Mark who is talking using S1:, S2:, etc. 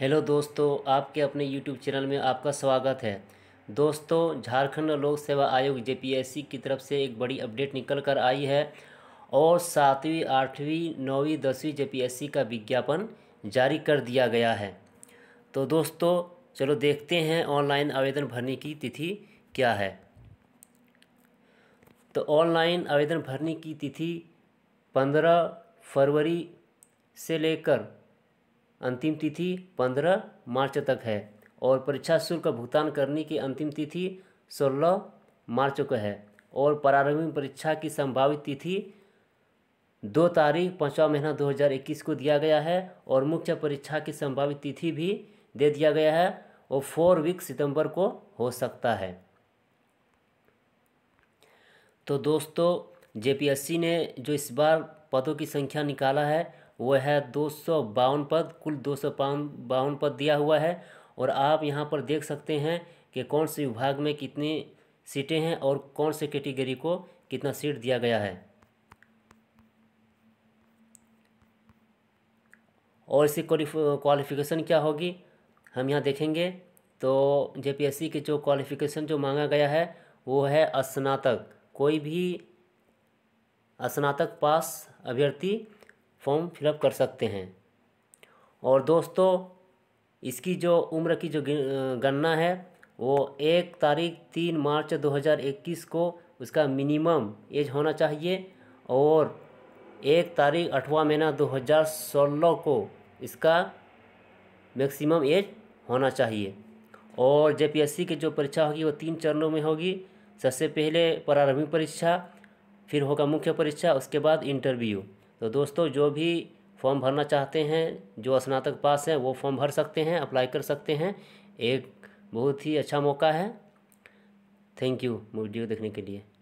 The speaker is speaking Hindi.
S1: हेलो दोस्तों आपके अपने यूट्यूब चैनल में आपका स्वागत है दोस्तों झारखंड लोक सेवा आयोग जे की तरफ से एक बड़ी अपडेट निकल कर आई है और सातवीं आठवीं नौवीं दसवीं जे का विज्ञापन जारी कर दिया गया है तो दोस्तों चलो देखते हैं ऑनलाइन आवेदन भरने की तिथि क्या है तो ऑनलाइन आवेदन भरने की तिथि पंद्रह फरवरी से लेकर अंतिम तिथि पंद्रह मार्च तक है और परीक्षा शुल्क का भुगतान करने की अंतिम तिथि सोलह मार्च को है और प्रारंभिक परीक्षा की संभावित तिथि दो तारीख पाँचवा महीना 2021 को दिया गया है और मुख्य परीक्षा की संभावित तिथि भी दे दिया गया है और फोर वीक सितंबर को हो सकता है तो दोस्तों जेपीएससी ने जो इस बार पदों की संख्या निकाला है वह है दो सौ बावन पद कुल दो सौ बावन पद दिया हुआ है और आप यहाँ पर देख सकते हैं कि कौन से विभाग में कितनी सीटें हैं और कौन से कैटेगरी को कितना सीट दिया गया है और इसकी क्वालिफिकेशन क्या होगी हम यहाँ देखेंगे तो जेपीएससी के जो क्वालिफिकेशन जो मांगा गया है वो है स्नातक कोई भी स्नातक पास अभ्यर्थी फॉर्म फिलअप कर सकते हैं और दोस्तों इसकी जो उम्र की जो गणना है वो एक तारीख तीन मार्च 2021 को उसका मिनिमम एज होना चाहिए और एक तारीख अठवा महीना 2016 को इसका मैक्सिमम एज होना चाहिए और जेपीएससी की जो परीक्षा होगी वो तीन चरणों में होगी सबसे पहले प्रारंभिक परीक्षा फिर होगा मुख्य परीक्षा उसके बाद इंटरव्यू तो दोस्तों जो भी फॉर्म भरना चाहते हैं जो स्नातक पास हैं वो फॉर्म भर सकते हैं अप्लाई कर सकते हैं एक बहुत ही अच्छा मौका है थैंक यू वीडियो देखने के लिए